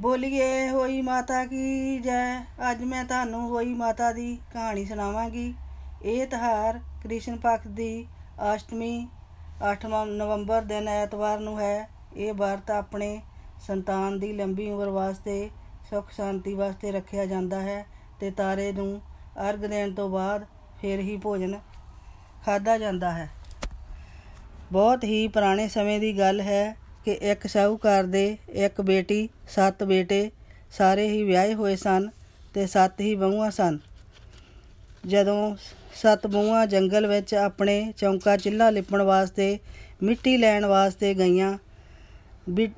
ਬੋਲੀਏ ਹੋਈ ਮਾਤਾ ਕੀ ਜੈ ਅੱਜ ਮੈਂ ਤੁਹਾਨੂੰ ਹੋਈ ਮਾਤਾ ਦੀ ਕਹਾਣੀ ਸੁਣਾਵਾਂਗੀ ਇਹ ਤਿਹਾਰ ਕ੍ਰਿਸ਼ਨ ਪੱਖ ਦੀ ਅਸ਼ਟਮੀ 8 ਨਵੰਬਰ ਦਿਨ ਐਤਵਾਰ ਨੂੰ ਹੈ ਇਹ ਵਰਤ ਆਪਣੇ ਸੰਤਾਨ ਦੀ ਲੰਬੀ ਉਮਰ ਵਾਸਤੇ ਸੁਖ ਸ਼ਾਂਤੀ ਵਾਸਤੇ ਰੱਖਿਆ ਜਾਂਦਾ ਹੈ ਤੇ ਤਾਰੇ ਨੂੰ ਅਰਗ ਦੇਣ ਤੋਂ ਬਾਅਦ ਫਿਰ ਹੀ ਭੋਜਨ ਖਾਦਾ ਜਾਂਦਾ ਹੈ ਬਹੁਤ ਹੀ ਪੁਰਾਣੇ ਸਮੇਂ ਦੀ ਗੱਲ ਹੈ ਕਿ ਇੱਕ ਸ਼ਾਹੂਕਾਰ ਦੇ ਇੱਕ ਬੇਟੀ ਸੱਤ ਬੇਟੇ ਸਾਰੇ ਹੀ ਵਿਆਹੇ ਹੋਏ ਸਨ ਤੇ ਸੱਤ ਹੀ ਬਹੂਆਂ ਸਨ ਜਦੋਂ ਸੱਤ ਬਹੂਆਂ ਜੰਗਲ ਵਿੱਚ ਆਪਣੇ ਚੌਂਕਾ ਚਿੱਲਾ ਲਿਪਣ ਵਾਸਤੇ ਮਿੱਟੀ ਲੈਣ ਵਾਸਤੇ ਗਈਆਂ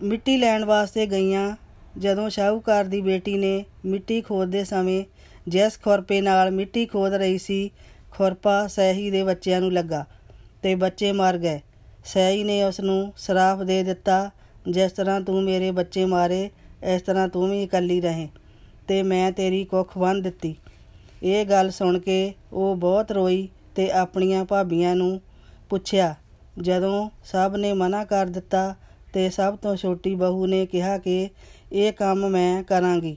ਮਿੱਟੀ ਲੈਣ ਵਾਸਤੇ ਗਈਆਂ ਜਦੋਂ ਸ਼ਾਹੂਕਾਰ ਦੀ ਬੇਟੀ ਨੇ ਮਿੱਟੀ ਖੋਦਦੇ ਸਮੇਂ ਜੈਸ ਖੁਰਪੇ ਨਾਲ ਮਿੱਟੀ ਖੋਦ ਰਹੀ ਸੀ ਖੁਰਪਾ ਸਹੀ ਦੇ ਬੱਚਿਆਂ ਨੂੰ ਲੱਗਾ ਤੇ ਬੱਚੇ ਮਰ ਗਏ ਸਹੀ ਨੇ ਉਸ ਨੂੰ ਸਰਾਫ ਦੇ ਦਿੱਤਾ ਜਿਸ ਤਰ੍ਹਾਂ ਤੂੰ ਮੇਰੇ ਬੱਚੇ ਮਾਰੇ ਇਸ ਤਰ੍ਹਾਂ ਤੂੰ ਵੀ ਇਕੱਲੀ ਰਹੇ ਤੇ ਮੈਂ ਤੇਰੀ ਕੁੱਖ ਬੰਨ ਦਿੱਤੀ ਇਹ ਗੱਲ ਸੁਣ ਕੇ ਉਹ ਬਹੁਤ ਰੋਈ ਤੇ ਆਪਣੀਆਂ ਭਾਬੀਆਂ ਨੂੰ ਪੁੱਛਿਆ ਜਦੋਂ ਸਭ ਨੇ ਮਨਾ ਕਰ ਦਿੱਤਾ ਤੇ ਸਭ ਤੋਂ ਛੋਟੀ ਬਹੂ ਨੇ ਕਿਹਾ ਕਿ ਇਹ ਕੰਮ ਮੈਂ ਕਰਾਂਗੀ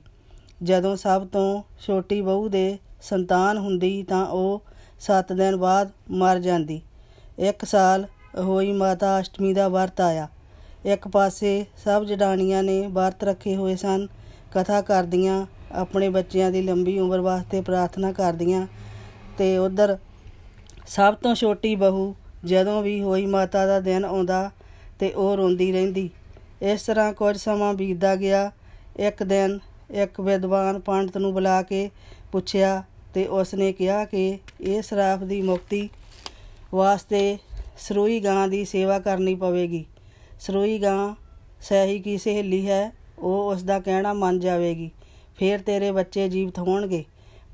ਜਦੋਂ ਸਭ ਤੋਂ ਛੋਟੀ ਬਹੂ ਦੇ ਸੰਤਾਨ ਹੁੰਦੀ ਤਾਂ ਉਹ 7 ਦਿਨ ਬਾਅਦ ਮਰ ਜਾਂਦੀ ਇੱਕ ਸਾਲ ਹੋਈ ਮਾਤਾ ਅਸ਼ਟਮੀ ਦਾ ਵਰਤ ਆਇਆ ਇੱਕ ਪਾਸੇ ਸਭ ਜਡਾਣੀਆਂ ਨੇ ਵਰਤ ਰੱਖੇ ਹੋਏ ਸਨ ਕਥਾ ਕਰਦੀਆਂ ਆਪਣੇ ਬੱਚਿਆਂ ਦੀ ਲੰਬੀ ਉਮਰ ਵਾਸਤੇ ਪ੍ਰਾਰਥਨਾ ਕਰਦੀਆਂ ਤੇ ਉਧਰ ਸਭ ਤੋਂ ਛੋਟੀ ਬਹੂ ਜਦੋਂ ਵੀ ਹੋਈ ਮਾਤਾ ਦਾ ਦਿਨ ਆਉਂਦਾ ਤੇ ਉਹ ਰੋਂਦੀ ਰਹਿੰਦੀ ਇਸ ਤਰ੍ਹਾਂ ਕੁਝ ਸਮਾਂ ਬੀਤਦਾ ਗਿਆ ਇੱਕ ਦਿਨ ਇੱਕ ਵਿਦਵਾਨ ਪੰਡਤ ਨੂੰ ਬੁਲਾ ਕੇ ਪੁੱਛਿਆ ਤੇ ਉਸ ਨੇ ਕਿਹਾ ਕਿ ਇਹ ਸਰਾਫ ਦੀ ਮੁਕਤੀ ਵਾਸਤੇ ਸਰੋਈ ਗਾਂ ਦੀ ਸੇਵਾ ਕਰਨੀ ਪਵੇਗੀ ਸਰੋਈ ਗਾਂ ਸਹੀ ਕੀ ਸਹੇਲੀ ਹੈ ਉਹ ਉਸ ਦਾ ਕਹਿਣਾ ਮੰਨ ਜਾਵੇਗੀ ਫੇਰ ਤੇਰੇ ਬੱਚੇ ਜੀਵਤ ਹੋਣਗੇ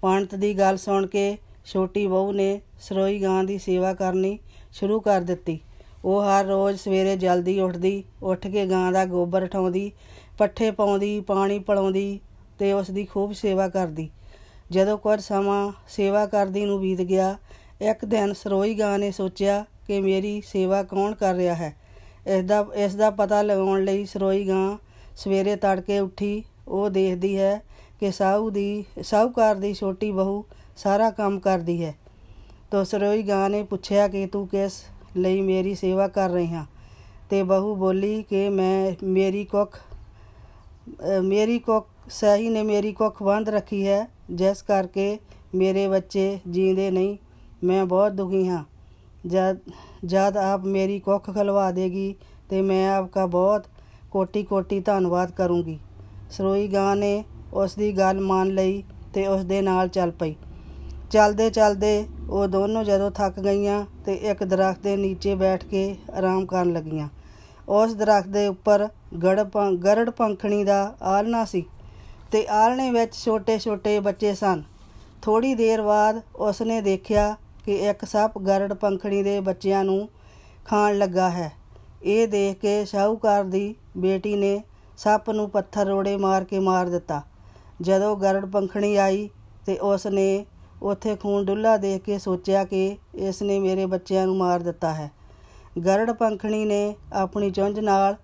ਪੰਡਤ ਦੀ ਗੱਲ ਸੁਣ ਕੇ ਛੋਟੀ ਬਹੂ ਨੇ ਸਰੋਈ ਗਾਂ ਦੀ ਸੇਵਾ ਕਰਨੀ ਸ਼ੁਰੂ ਕਰ ਦਿੱਤੀ ਉਹ ਹਰ ਰੋਜ਼ ਸਵੇਰੇ ਜਲਦੀ ਉੱਠਦੀ ਉੱਠ ਕੇ ਗਾਂ ਦਾ ਗੋਬਰ ਠਾਉਂਦੀ ਪੱਠੇ ਪਾਉਂਦੀ ਪਾਣੀ ਪਲਾਉਂਦੀ ਤੇ ਉਸ ਦੀ ਖੂਬ ਸੇਵਾ ਕਰਦੀ ਜਦੋਂ ਕੁਝ ਸਮਾਂ ਸੇਵਾ ਕਰਦੀ ਨੂੰ ਬੀਤ ਗਿਆ ਇੱਕ ਦਿਨ ਸਰੋਈ ਗਾਂ ਨੇ ਸੋਚਿਆ ਕਿ ਮੇਰੀ ਸੇਵਾ ਕੌਣ ਕਰ ਰਿਹਾ ਹੈ ਇਸ ਦਾ ਇਸ ਦਾ ਪਤਾ ਲਗਾਉਣ ਲਈ ਸਰੋਈ ਗਾਂ ਸਵੇਰੇ ਤੜਕੇ ਉੱਠੀ ਉਹ ਦੇਖਦੀ ਹੈ ਕਿ ਸਾਹੂ ਦੀ ਸਾਹੂਕਾਰ ਦੀ ਛੋਟੀ ਬਹੂ ਸਾਰਾ ਕੰਮ ਕਰਦੀ ਹੈ ਤਾਂ ਸਰੋਈ ਗਾਂ ਨੇ ਪੁੱਛਿਆ ਕਿ ਤੂੰ ਕਿਸ ਲਈ ਮੇਰੀ ਸੇਵਾ ਕਰ ਰਹੀ ਹਾਂ ਤੇ ਬਹੂ ਬੋਲੀ ਕਿ ਮੈਂ ਮੇਰੀ ਕੁੱਖ ਮੇਰੀ ਕੁੱਖ ਸਹੀ ਨੇ ਮੇਰੀ ਕੁੱਖ ਬੰਦ ਰੱਖੀ ਹੈ ਜਿਸ ਕਰਕੇ ਮੇਰੇ ਬੱਚੇ ਜੀਂਦੇ ਨਹੀਂ ਮੈਂ ਬਹੁਤ ਦੁਖੀ ਹਾਂ ਜਦ ਜਦ ਆਪ ਮੇਰੀ ਕੁੱਖ ਖਲਵਾ ਦੇਗੀ ਤੇ ਮੈਂ ਆਪਕਾ ਬਹੁਤ ਕੋਟੀ ਕੋਟੀ ਧੰਨਵਾਦ ਕਰੂੰਗੀ ਸਰੋਈ ਗਾਂ ਨੇ ਉਸ ਦੀ ਗੱਲ ਮੰਨ ਲਈ ਤੇ ਉਸ ਦੇ ਨਾਲ ਚੱਲ ਪਈ ਚੱਲਦੇ ਚੱਲਦੇ ਉਹ ਦੋਨੋਂ ਜਦੋਂ ਥੱਕ ਗਈਆਂ ਤੇ ਇੱਕ ਦਰਖਤ ਦੇ ਨੀਚੇ ਬੈਠ ਕੇ ਆਰਾਮ ਕਰਨ ਲੱਗੀਆਂ ਉਸ ਦਰਖਤ ਦੇ ਉੱਪਰ ਗੜ ਗਰੜ ਪੰਖਣੀ ਦਾ ਆਲਣਾ ਸੀ ਤੇ ਆਲਣੇ ਵਿੱਚ ਛੋਟੇ-ਛੋਟੇ ਬੱਚੇ ਸਨ ਥੋੜੀ ਦੇਰ ਬਾਅਦ ਉਸਨੇ ਦੇਖਿਆ ਕਿ ਇੱਕ ਸੱਪ ਗਰੜ ਪੰਖੜੀ ਦੇ ਬੱਚਿਆਂ ਨੂੰ ਖਾਣ ਲੱਗਾ ਹੈ ਇਹ ਦੇਖ ਕੇ ਸ਼ਾਹੂਕਾਰ ਦੀ ਬੇਟੀ ਨੇ ਸੱਪ ਨੂੰ ਪੱਥਰ ਰੋੜੇ ਮਾਰ ਕੇ ਮਾਰ ਦਿੱਤਾ ਜਦੋਂ ਗਰੜ ਪੰਖਣੀ ਆਈ ਤੇ ਉਸ ਨੇ ਉੱਥੇ ਖੂਨ ਡੁੱਲਾ ਦੇਖ ਕੇ ਸੋਚਿਆ ਕਿ ਇਸ ਨੇ ਮੇਰੇ ਬੱਚਿਆਂ ਨੂੰ ਮਾਰ ਦਿੱਤਾ ਹੈ ਗਰੜ ਪੰਖਣੀ ਨੇ ਆਪਣੀ ਚੁੰਝ ਨਾਲ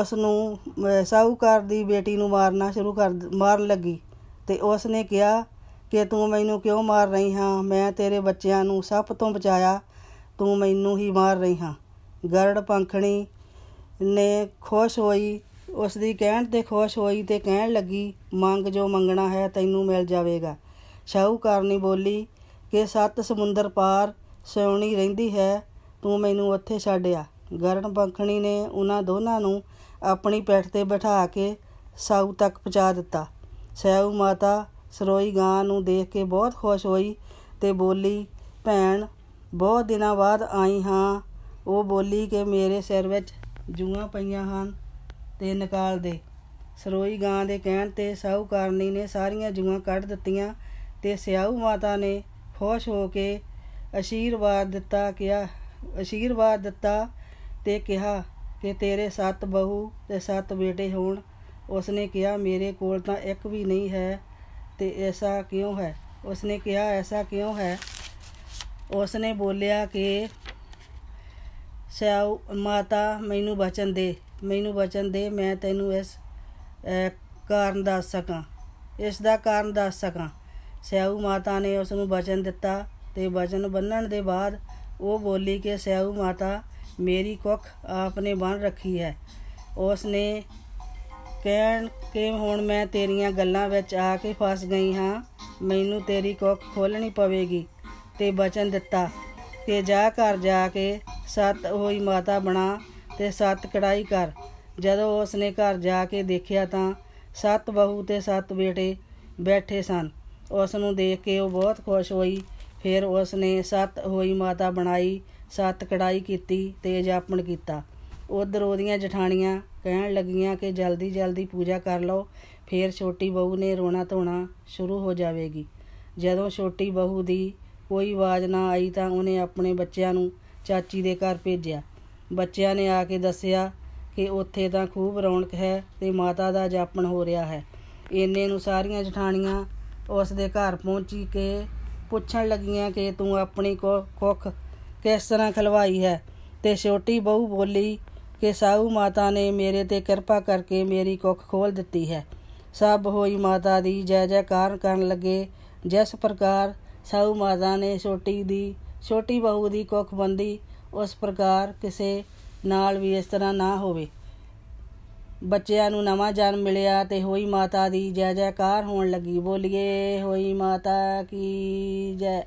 ਉਸ ਨੂੰ ਸਾਹੂਕਾਰ ਦੀ ਬੇਟੀ ਨੂੰ ਮਾਰਨਾ ਸ਼ੁਰੂ ਕਰ ਮਾਰਨ ਲੱਗੀ ਤੇ ਉਸ ਨੇ ਕਿਹਾ ਕਿ ਤੂੰ ਮੈਨੂੰ ਕਿਉਂ ਮਾਰ ਰਹੀ ਹਾਂ ਮੈਂ ਤੇਰੇ ਬੱਚਿਆਂ ਨੂੰ ਸੱਪ ਤੋਂ ਬਚਾਇਆ ਤੂੰ ਮੈਨੂੰ ਹੀ ਮਾਰ ਰਹੀ ਹਾਂ ਗਰੜ ਪੰਖਣੀ ਨੇ ਖੁਸ਼ ਹੋਈ ਉਸ ਦੀ ਕਹਿਣ ਤੇ ਖੁਸ਼ ਹੋਈ ਤੇ ਕਹਿਣ ਲੱਗੀ ਮੰਗ ਜੋ ਮੰਗਣਾ ਹੈ ਤੈਨੂੰ ਮਿਲ ਜਾਵੇਗਾ ਸ਼ਾਹੂਕਾਰ ਨੇ ਬੋਲੀ ਕਿ ਸੱਤ ਸਮੁੰਦਰ ਪਾਰ ਸੋਣੀ ਰਹਿੰਦੀ ਹੈ ਤੂੰ ਮੈਨੂੰ ਉੱਥੇ ਛੱਡਿਆ ਗਰੜ ਪੰਖਣੀ ਨੇ ਉਹਨਾਂ ਦੋਨਾਂ ਨੂੰ ਆਪਣੀ ਪਿੱਠ ਤੇ ਬਿਠਾ ਕੇ ਸਾਊ ਤੱਕ ਪਹੁੰਚਾ ਦਿੱਤਾ ਸਾਊ ਮਾਤਾ ਸਰੋਈ ਗਾਂ ਨੂੰ ਦੇਖ ਕੇ ਬਹੁਤ ਖੁਸ਼ ਹੋਈ ਤੇ ਬੋਲੀ ਭੈਣ ਬਹੁਤ ਦਿਨਾਂ ਬਾਅਦ ਆਈ ਹਾਂ ਉਹ ਬੋਲੀ ਕਿ ਮੇਰੇ ਸਿਰ ਵਿੱਚ ਜੂਆਂ ਪਈਆਂ ਹਨ ਤੇ ਨਿਕਾਲ ਦੇ ਸਰੋਈ ਗਾਂ ਦੇ ਕਹਿਣ ਤੇ ਸਾਹੂਕਾਰਨੀ ਨੇ ਸਾਰੀਆਂ ਜੂਆਂ ਕੱਢ ਦਿੱਤੀਆਂ ਤੇ ਸਿਆਹੂ ਮਾਤਾ ਨੇ ਖੁਸ਼ ਹੋ ਕੇ ਅਸ਼ੀਰਵਾਦ ਦਿੱਤਾ ਕਿਹਾ ਅਸ਼ੀਰਵਾਦ ਦਿੱਤਾ ਤੇ ਕਿਹਾ ਕਿ ਤੇਰੇ ਸੱਤ ਬਹੂ ਤੇ ਸੱਤ ਬੇਟੇ ਹੋਣ ਉਸਨੇ ਕਿਹਾ ਮੇਰੇ ਕੋਲ ਤਾਂ ਇੱਕ ਵੀ ਨਹੀਂ ਹੈ ਤੇ ਐਸਾ ਕਿਉਂ ਹੈ ਉਸਨੇ ਕਿਹਾ ਐਸਾ ਕਿਉਂ ਹੈ ਉਸਨੇ ਬੋਲਿਆ ਕਿ ਸਿਆਉ ਮਾਤਾ ਮੈਨੂੰ ਬਚਨ ਦੇ ਮੈਨੂੰ ਬਚਨ ਦੇ ਮੈਂ ਤੈਨੂੰ ਇਸ ਕਾਰਨ ਦੱਸ ਸਕਾਂ ਇਸ ਦਾ ਕਾਰਨ ਦੱਸ ਸਕਾਂ ਸਿਆਉ ਮਾਤਾ ਨੇ ਉਸ ਨੂੰ ਬਚਨ ਦਿੱਤਾ ਤੇ ਬਚਨ ਬੰਨਣ ਦੇ ਬਾਅਦ ਉਹ ਬੋਲੀ ਕਿ ਸਿਆਉ ਮਾਤਾ ਮੇਰੀ ਕੁੱਖ ਆਪਨੇ ਬੰਨ ਰੱਖੀ ਹੈ ਉਸਨੇ ਕਹਿਣ ਕਿ ਹੁਣ ਮੈਂ ਤੇਰੀਆਂ ਗੱਲਾਂ ਵਿੱਚ ਆ ਕੇ ਫਸ ਗਈ ਹਾਂ ਮੈਨੂੰ ਤੇਰੀ ਕੋਖ ਖੋਲਣੀ ਪਵੇਗੀ ਤੇ ਬਚਨ ਦਿੱਤਾ ਤੇ ਜਾ ਘਰ ਜਾ ਕੇ ਸਤ ਹੋਈ ਮਾਤਾ ਬਣਾ ਤੇ ਸਤ ਕੜਾਈ ਕਰ ਜਦੋਂ ਉਸ ਨੇ ਘਰ ਜਾ ਕੇ ਦੇਖਿਆ ਤਾਂ ਸੱਤ ਬਹੂ ਤੇ ਸੱਤ ਬੇਟੇ ਬੈਠੇ ਸਨ ਉਸ ਨੂੰ ਦੇਖ ਕੇ ਉਹ ਬਹੁਤ ਖੁਸ਼ ਹੋਈ ਫਿਰ ਉਸ ਨੇ ਸੱਤ ਹੋਈ ਮਾਤਾ ਬਣਾਈ ਸੱਤ ਕੜਾਈ ਕੀਤੀ ਤੇ ਜਾਪਣ ਕੀਤਾ ਉਧਰ ਉਹਦੀਆਂ ਜਠਾਣੀਆਂ ਕਹਿਣ ਲੱਗੀਆਂ ਕਿ ਜਲਦੀ ਜਲਦੀ ਪੂਜਾ ਕਰ ਲਓ ਫੇਰ ਛੋਟੀ ਬਹੂ ਨੇ ਰੋਣਾ ਧੋਣਾ ਸ਼ੁਰੂ ਹੋ ਜਾਵੇਗੀ ਜਦੋਂ ਛੋਟੀ ਬਹੂ ਦੀ ਕੋਈ ਆਵਾਜ਼ ਨਾ ਆਈ ਤਾਂ ਉਹਨੇ ਆਪਣੇ ਬੱਚਿਆਂ ਨੂੰ ਚਾਚੀ ਦੇ ਘਰ ਭੇਜਿਆ ਬੱਚਿਆਂ ਨੇ ਆ ਕੇ ਦੱਸਿਆ ਕਿ ਉੱਥੇ ਤਾਂ ਖੂਬ ਰੌਣਕ ਹੈ ਤੇ ਮਾਤਾ ਦਾ ਜਾਪਣ ਹੋ ਰਿਹਾ ਹੈ ਇੰਨੇ ਨੂੰ ਸਾਰੀਆਂ ਜਠਾਣੀਆਂ ਉਸ ਦੇ ਘਰ ਪਹੁੰਚੀ ਕੇ ਪੁੱਛਣ ਲੱਗੀਆਂ ਕਿ ਤੂੰ ਆਪਣੀ ਕੋਖ ਕਿਸ ਤਰ੍ਹਾਂ ਖਲਵਾਈ ਹੈ ਤੇ ਛੋਟੀ ਬਹੂ ਬੋਲੀ ਕਿ ਸਾਊ ਮਾਤਾ ਨੇ ਮੇਰੇ ਤੇ ਕਿਰਪਾ ਕਰਕੇ ਮੇਰੀ ਕੁੱਖ ਖੋਲ ਦਿੱਤੀ ਹੈ ਸਭ ਹੋਈ ਮਾਤਾ ਦੀ ਜੈ ਜੈਕਾਰ ਕਰਨ ਲੱਗੇ ਜਿਸ ਪ੍ਰਕਾਰ ਸਾਊ ਮਾਤਾ ਨੇ ਛੋਟੀ ਦੀ ਛੋਟੀ ਬਹੂ ਦੀ ਕੁੱਖ ਬੰਦੀ ਉਸ ਪ੍ਰਕਾਰ ਕਿਸੇ ਨਾਲ ਵੀ ਇਸ ਤਰ੍ਹਾਂ ਨਾ ਹੋਵੇ ਬੱਚਿਆਂ ਨੂੰ ਨਵਾਂ ਜਨਮ ਮਿਲਿਆ ਤੇ ਹੋਈ ਮਾਤਾ ਦੀ ਜੈ ਜੈਕਾਰ ਹੋਣ ਲੱਗੀ ਬੋਲੀਏ ਹੋਈ ਮਾਤਾ ਕੀ ਜੈ